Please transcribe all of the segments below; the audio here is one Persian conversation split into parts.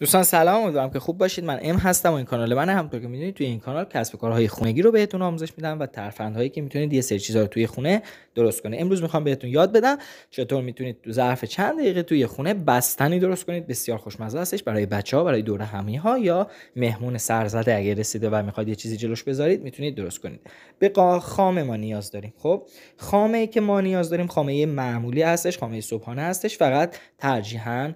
دوستان سلام امیدوارم که خوب باشید من ام هستم و این کانال من همونطور که میدونید توی این کانال کسب کارهای خونگی رو بهتون آموزش میدم و ترفندهایی که میتونید یه سری چیزها رو توی خونه درست کنید امروز میخوام بهتون یاد بدم چطور میتونید تو ظرف چند دقیقه توی خونه بستنی درست کنید بسیار خوشمزه هستش برای بچه ها برای دور همی ها یا مهمون سرزده اگر رسیده و میخواید یه چیزی جلوش بذارید میتونید درست کنید به خامه ما نیاز داریم خب خامه که ما نیاز داریم خامه معمولی هستش خامه صبحانه هستش فقط ترجیحاً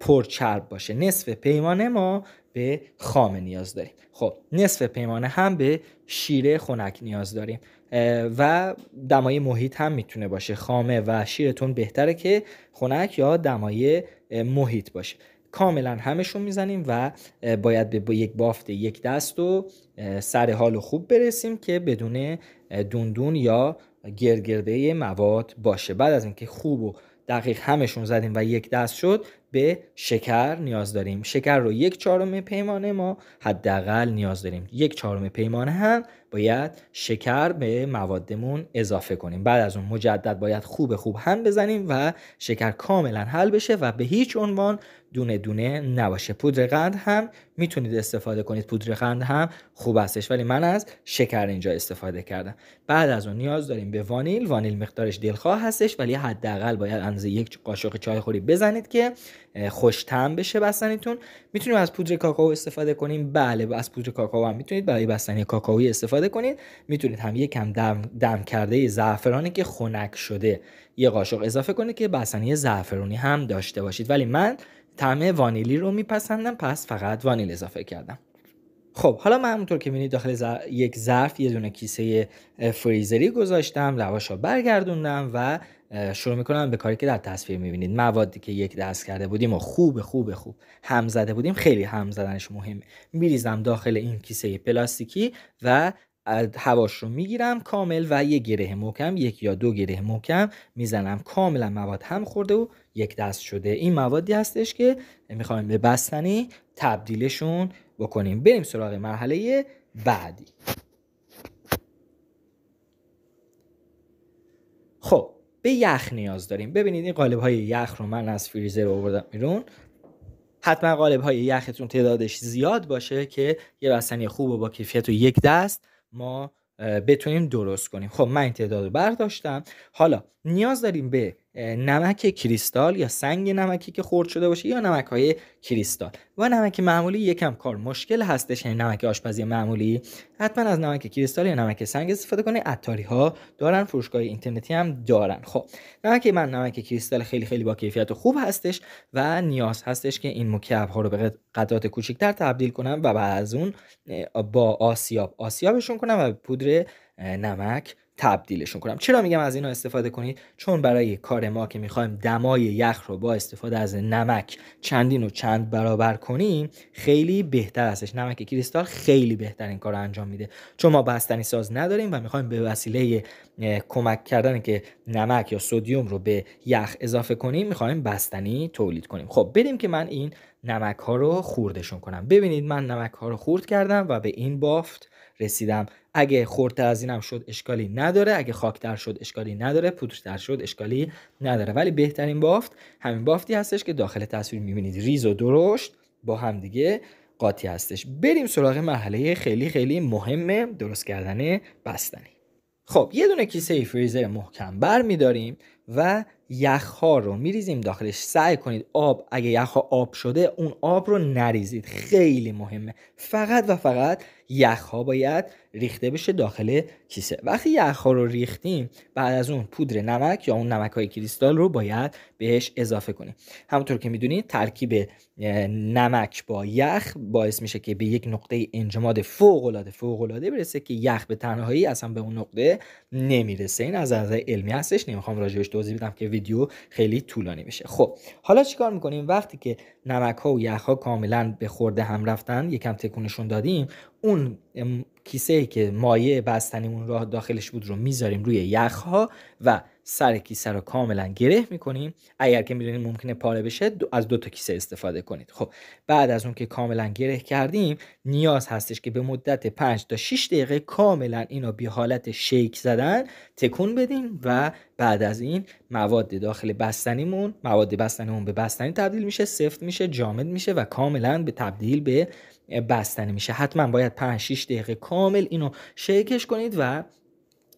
پرچرب باشه نصف پیمانه ما به خام نیاز داریم خب نصف پیمانه هم به شیر خنک نیاز داریم و دمای محیط هم میتونه باشه خامه و شیرتون بهتره که خنک یا دمای محیط باشه کاملا همشون میزنیم و باید به یک بافت یک دست و سر حال و خوب برسیم که بدون دوندون یا گرگرده مواد باشه بعد از اینکه خوب و دقیق همشون زدیم و یک دست شد به شکر نیاز داریم شکر رو یک چهارم پیمانه ما حداقل نیاز داریم یک چهارم پیمانه هم باید شکر به موادمون اضافه کنیم بعد از اون مجدد باید خوب خوب هم بزنیم و شکر کاملا حل بشه و به هیچ عنوان دونه دونه نباشه پودر قند هم میتونید استفاده کنید پودر قند هم خوب استش ولی من از شکر اینجا استفاده کردم بعد از اون نیاز داریم به وانیل وانیل مقدارش دلخواه هستش ولی حداقل باید اندازه یک قاشق چای خوری بزنید که خوشتم بشه بستنیتون میتونیم از پودر کاکائو استفاده کنیم بله از پودر کاکائو هم میتونید برای بستنی کاکائویی استفاده کنید میتونید هم یکم دم, دم کرده زعفرانی که خنک شده یه قاشق اضافه کنید که بستنی زعفرانی هم داشته باشید ولی من طعم وانیلی رو میپسندم پس فقط وانیل اضافه کردم خب حالا من همونطور که میبینید داخل یک ظرف یه دونه کیسه فریزری گذاشتم لواش برگردوندم و شروع میکنم به کاری که در تصویر میبینید موادی که یک دست کرده بودیم و خوب خوب خوب هم زده بودیم خیلی هم زدنش مهمه میریزم داخل این کیسه پلاستیکی و هواش رو میگیرم کامل و یک گره محکم یک یا دو گره محکم میزنم کاملا مواد هم خورده و یک دست شده این موادی هستش که میخوایم به بستنی تبدیلشون بکنیم بریم سراغ مرحله بعدی خب به یخ نیاز داریم ببینید این قالب های یخ رو من از فریزر آوردم بیرون حتما قالب های یختون تعدادش زیاد باشه که یه بستنی خوب و با کیفیت و یک دست ما بتونیم درست کنیم خب من این تعداد رو برداشتم حالا نیاز داریم به نمک کریستال یا سنگ نمکی که خرد شده باشه یا نمک های کریستال و نمک معمولی یکم کار مشکل هستش یعنی نمک آشپزی معمولی حتما از نمک کریستال یا نمک سنگ استفاده کنه اتاری ها دارن فروشگاه اینترنتی هم دارن خب نمک من نمک کریستال خیلی خیلی با کیفیت و خوب هستش و نیاز هستش که این مکعب ها رو به قطعات کوچکتر تبدیل کنم و بعد از اون با آسیاب آسیابشون کنم و پودر نمک تبدیلشون کنم چرا میگم از اینا استفاده کنید چون برای کار ما که میخوایم دمای یخ رو با استفاده از نمک چندین و چند برابر کنیم خیلی بهتر هستش نمک کریستال خیلی بهتر این کار رو انجام میده چون ما بستنی ساز نداریم و میخوایم به وسیله کمک کردن که نمک یا سودیوم رو به یخ اضافه کنیم میخوایم بستنی تولید کنیم خب بریم که من این نمک ها رو خوردشون کنم ببینید من نمک ها رو خورد کردم و به این بافت رسیدم اگه خورتر از اینم شد اشکالی نداره اگه خاکتر شد اشکالی نداره پودرتر شد اشکالی نداره ولی بهترین بافت همین بافتی هستش که داخل تصویر میبینید ریز و درشت با همدیگه قاطی هستش بریم سراغ مرحله خیلی خیلی مهمه درست کردن بستنی خب یه دونه کیسه فریزر محکم بر میداریم و یخ ها رو میریزیم داخلش سعی کنید آب اگه یخ ها آب شده اون آب رو نریزید خیلی مهمه فقط و فقط یخ ها باید ریخته بشه داخل کیسه وقتی یخ ها رو ریختیم بعد از اون پودر نمک یا اون نمک های کریستال رو باید بهش اضافه کنیم همونطور که میدونید ترکیب نمک با یخ باعث میشه که به یک نقطه انجماد فوق العاده فوق العاده برسه که یخ به تنهایی اصلا به اون نقطه نمیرسه این از نظر علمی هستش نمیخوام راجعش توضیح بدم که ویدیو خیلی طولانی میشه خب حالا چیکار میکنیم وقتی که نمک ها و یخ ها کاملا به خورده هم رفتن یکم تکونشون دادیم اون کیسه ای که مایع بستنیمون راه داخلش بود رو میذاریم روی یخ ها و سر کیسه رو کاملا گره میکنیم اگر که میدونید ممکنه پاره بشه دو از دو تا کیسه استفاده کنید خب بعد از اون که کاملا گره کردیم نیاز هستش که به مدت 5 تا 6 دقیقه کاملا اینو به حالت شیک زدن تکون بدیم و بعد از این مواد داخل بستنیمون مواد بستنیمون به بستنی تبدیل میشه سفت میشه جامد میشه و کاملا به تبدیل به بستنی میشه حتما باید 5 6 دقیقه کامل اینو شیکش کنید و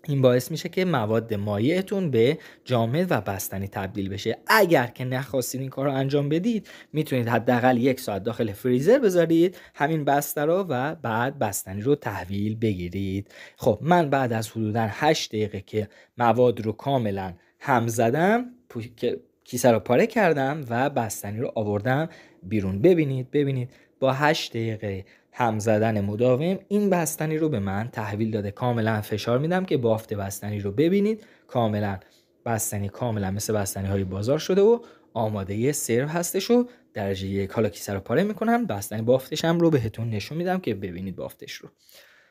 این باعث میشه که مواد مایعتون به جامد و بستنی تبدیل بشه اگر که نخواستید این کار رو انجام بدید میتونید حداقل یک ساعت داخل فریزر بذارید همین بسته رو و بعد بستنی رو تحویل بگیرید خب من بعد از حدودا 8 دقیقه که مواد رو کاملا هم زدم کیسه رو پاره کردم و بستنی رو آوردم بیرون ببینید ببینید با 8 دقیقه هم زدن مداوم این بستنی رو به من تحویل داده کاملا فشار میدم که بافت بستنی رو ببینید کاملا بستنی کاملا مثل بستنی های بازار شده و آماده سرو هستش و درجه یک حالا کیسه رو پاره میکنم بستنی بافتش هم رو بهتون نشون میدم که ببینید بافتش رو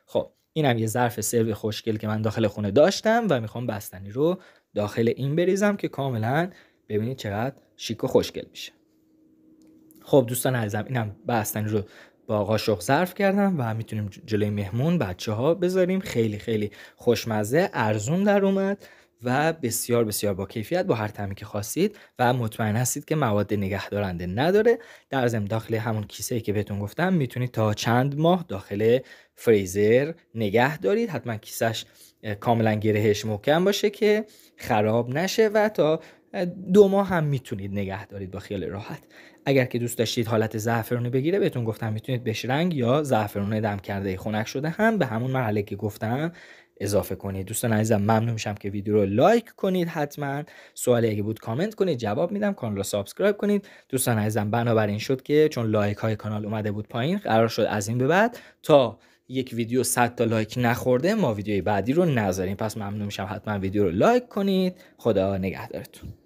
خب اینم یه ظرف سرو خوشگل که من داخل خونه داشتم و میخوام بستنی رو داخل این بریزم که کاملا ببینید چقدر شیک و خوشگل میشه خب دوستان عزیزم اینم بستنی رو با قاشق صرف کردم و میتونیم جلوی مهمون بچه ها بذاریم خیلی خیلی خوشمزه ارزون در اومد و بسیار بسیار با کیفیت با هر طعمی که خواستید و مطمئن هستید که مواد نگه دارنده نداره در ضمن داخل همون کیسه ای که بهتون گفتم میتونید تا چند ماه داخل فریزر نگه دارید حتما کیسهش کاملا گرهش محکم باشه که خراب نشه و تا دو ماه هم میتونید نگه دارید با خیال راحت اگر که دوست داشتید حالت زعفرونی بگیره بهتون گفتم میتونید بهش رنگ یا زعفرون دم کرده خنک شده هم به همون مرحله که گفتم اضافه کنید دوستان عزیزم ممنون میشم که ویدیو رو لایک کنید حتما سوالی اگه بود کامنت کنید جواب میدم کانال رو سابسکرایب کنید دوستان عزیزم بنابراین شد که چون لایک های کانال اومده بود پایین قرار شد از این به بعد تا یک ویدیو 100 تا لایک نخورده ما ویدیوی بعدی رو نذاریم پس ممنون میشم حتما ویدیو رو لایک کنید خدا نگهدارتون